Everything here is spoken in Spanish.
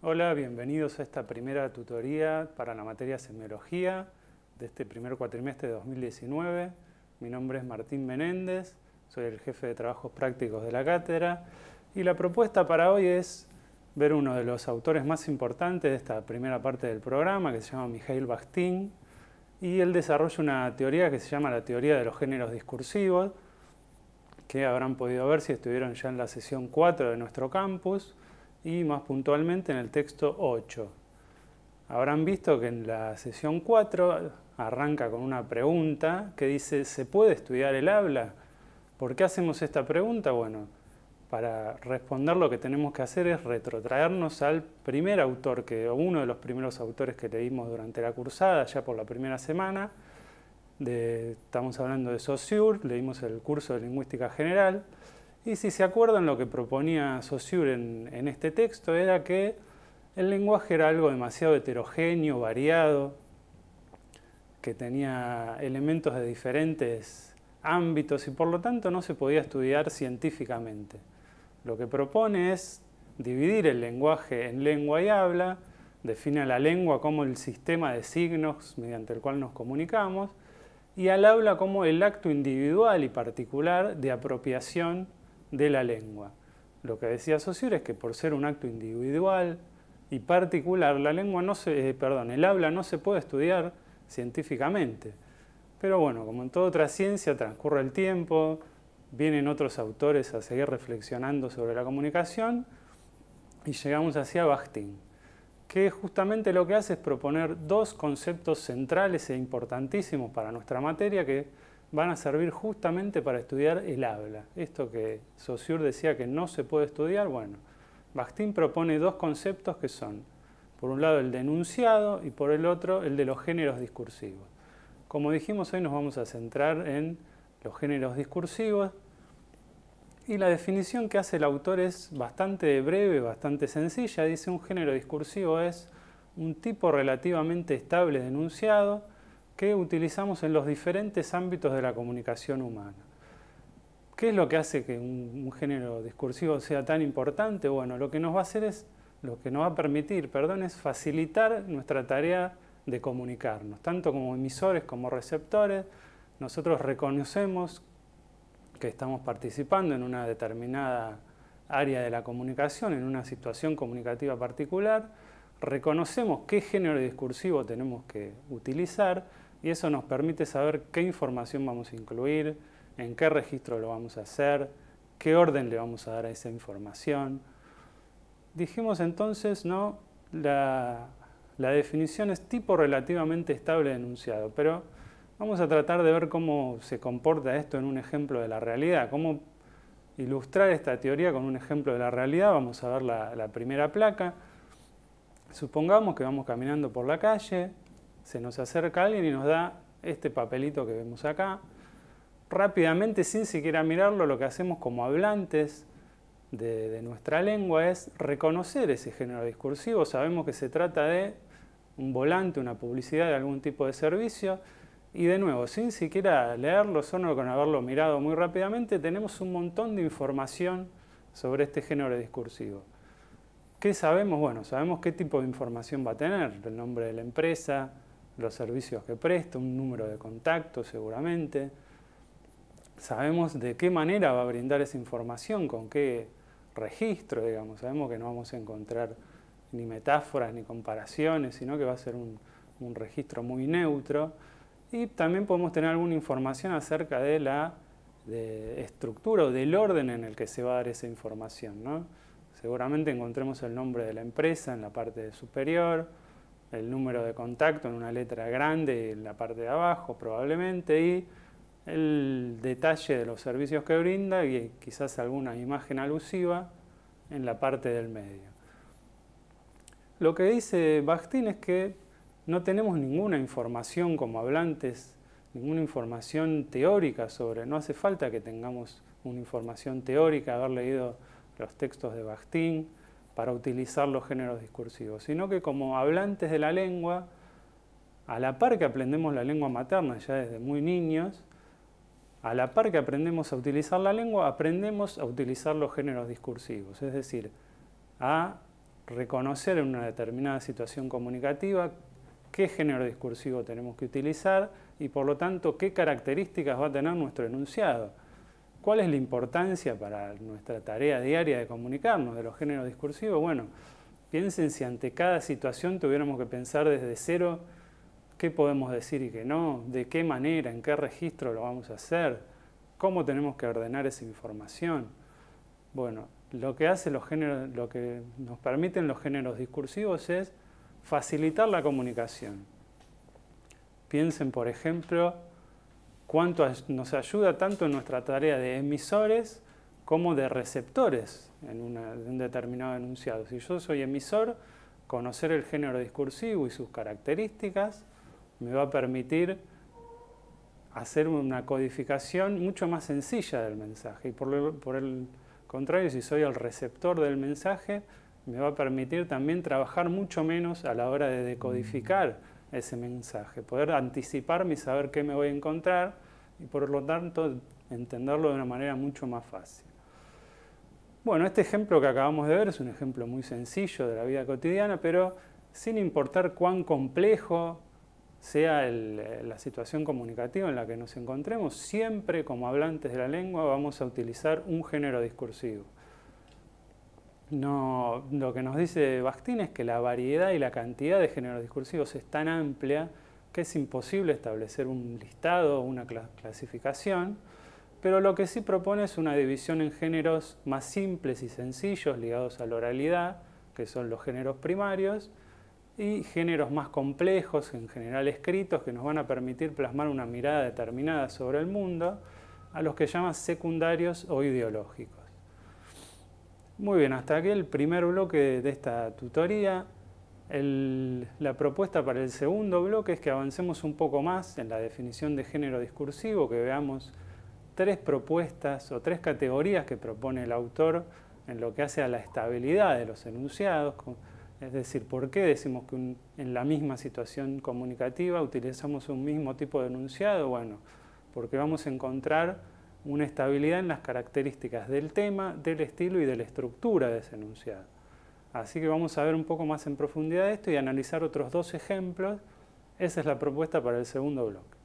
Hola, bienvenidos a esta primera tutoría para la materia Semiología de este primer cuatrimestre de 2019. Mi nombre es Martín Menéndez, soy el jefe de trabajos prácticos de la cátedra y la propuesta para hoy es ver uno de los autores más importantes de esta primera parte del programa que se llama Mijail Bakhtin y él desarrolla una teoría que se llama la teoría de los géneros discursivos que habrán podido ver si estuvieron ya en la sesión 4 de nuestro campus y más puntualmente en el texto 8. Habrán visto que en la sesión 4 arranca con una pregunta que dice, ¿se puede estudiar el habla? ¿Por qué hacemos esta pregunta? Bueno, para responder lo que tenemos que hacer es retrotraernos al primer autor, que uno de los primeros autores que leímos durante la cursada, ya por la primera semana. estamos hablando de Saussure, leímos el curso de Lingüística General. Y si se acuerdan, lo que proponía Saussure en, este texto era que el lenguaje era algo demasiado heterogéneo, variado, que tenía elementos de diferentes ámbitos y por lo tanto no se podía estudiar científicamente. Lo que propone es dividir el lenguaje en lengua y habla, define a la lengua como el sistema de signos mediante el cual nos comunicamos y al habla como el acto individual y particular de apropiación de la lengua. Lo que decía Saussure es que por ser un acto individual y particular, la lengua no se, eh, perdón, el habla no se puede estudiar científicamente. Pero bueno, como en toda otra ciencia, transcurre el tiempo, vienen otros autores a seguir reflexionando sobre la comunicación y llegamos hacia Bakhtin, que justamente lo que hace es proponer dos conceptos centrales e importantísimos para nuestra materia que van a servir justamente para estudiar el habla. Esto que Saussure decía que no se puede estudiar, bueno, Bakhtin propone dos conceptos que son, por un lado el denunciado y por el otro el de los géneros discursivos. Como dijimos hoy nos vamos a centrar en los géneros discursivos y la definición que hace el autor es bastante breve, bastante sencilla. Dice un género discursivo es un tipo relativamente estable denunciado que utilizamos en los diferentes ámbitos de la comunicación humana. ¿Qué es lo que hace que un, género discursivo sea tan importante? Bueno, lo que nos va a hacer es, lo que nos va a permitir, perdón, es facilitar nuestra tarea de comunicarnos, tanto como emisores como receptores. Nosotros reconocemos que estamos participando en una determinada área de la comunicación, en una situación comunicativa particular, reconocemos qué género discursivo tenemos que utilizar, y eso nos permite saber qué información vamos a incluir, en qué registro lo vamos a hacer, qué orden le vamos a dar a esa información. Dijimos entonces, ¿no? La, definición es tipo relativamente estable de enunciado, pero vamos a tratar de ver cómo se comporta esto en un ejemplo de la realidad, cómo ilustrar esta teoría con un ejemplo de la realidad. Vamos a ver la primera placa. Supongamos que vamos caminando por la calle, se nos acerca alguien y nos da este papelito que vemos acá. Rápidamente, sin siquiera mirarlo, lo que hacemos como hablantes de, nuestra lengua es reconocer ese género discursivo. Sabemos que se trata de un volante, una publicidad de algún tipo de servicio. Y de nuevo, sin siquiera leerlo, solo con haberlo mirado muy rápidamente, tenemos un montón de información sobre este género discursivo. ¿Qué sabemos? Bueno, sabemos qué tipo de información va a tener, el nombre de la empresa, los servicios que presta, un número de contacto seguramente. Sabemos de qué manera va a brindar esa información, con qué registro, digamos. Sabemos que no vamos a encontrar ni metáforas ni comparaciones, sino que va a ser un, registro muy neutro. Y también podemos tener alguna información acerca de la estructura o del orden en el que se va a dar esa información. ¿no? Seguramente encontremos el nombre de la empresa en la parte superior, el número de contacto en una letra grande en la parte de abajo probablemente y el detalle de los servicios que brinda y eh, quizás alguna imagen alusiva en la parte del medio. Lo que dice Bastín es que no tenemos ninguna información como hablantes, ninguna información teórica sobre, no hace falta que tengamos una información teórica, haber leído los textos de Bastín, para utilizar los géneros discursivos, sino que como hablantes de la lengua, a la par que aprendemos la lengua materna ya desde muy niños, a la par que aprendemos a utilizar la lengua, aprendemos a utilizar los géneros discursivos, es decir, a reconocer en una determinada situación comunicativa qué género discursivo tenemos que utilizar y por lo tanto qué características va a tener nuestro enunciado. ¿Cuál es la importancia para nuestra tarea diaria de comunicarnos de los géneros discursivos? Bueno, piensen si ante cada situación tuviéramos que pensar desde cero qué podemos decir y qué no, de qué manera, en qué registro lo vamos a hacer, cómo tenemos que ordenar esa información. Bueno, lo que hace los géneros, lo que nos permiten los géneros discursivos es facilitar la comunicación. Piensen, por ejemplo, cuánto nos ayuda tanto en nuestra tarea de emisores como de receptores en, un determinado enunciado. Si yo soy emisor, conocer el género discursivo y sus características me va a permitir hacer una codificación mucho más sencilla del mensaje. Y por el contrario, si soy el receptor del mensaje, me va a permitir también trabajar mucho menos a la hora de decodificar ese mensaje, poder anticiparme y saber qué me voy a encontrar y por lo tanto entenderlo de una manera mucho más fácil. Bueno, este ejemplo que acabamos de ver es un ejemplo muy sencillo de la vida cotidiana, pero sin importar cuán complejo sea eh, la situación comunicativa en la que nos encontremos, siempre como hablantes de la lengua vamos a utilizar un género discursivo. No, lo que nos dice Bakhtin es que la variedad y la cantidad de géneros discursivos es tan amplia que es imposible establecer un listado o una clasificación, pero lo que sí propone es una división en géneros más simples y sencillos ligados a la oralidad, que son los géneros primarios, y géneros más complejos, en general escritos, que nos van a permitir plasmar una mirada determinada sobre el mundo, a los que llama secundarios o ideológicos. Muy bien, hasta aquí el primer bloque de esta tutoría. la propuesta para el segundo bloque es que avancemos un poco más en la definición de género discursivo, que veamos tres propuestas o tres categorías que propone el autor en lo que hace a la estabilidad de los enunciados, es decir, por qué decimos que en la misma situación comunicativa utilizamos un mismo tipo de enunciado, bueno, porque vamos a encontrar una estabilidad en las características del tema, del estilo y de la estructura de ese enunciado. Así que vamos a ver un poco más en profundidad esto y analizar otros dos ejemplos. Esa es la propuesta para el segundo bloque.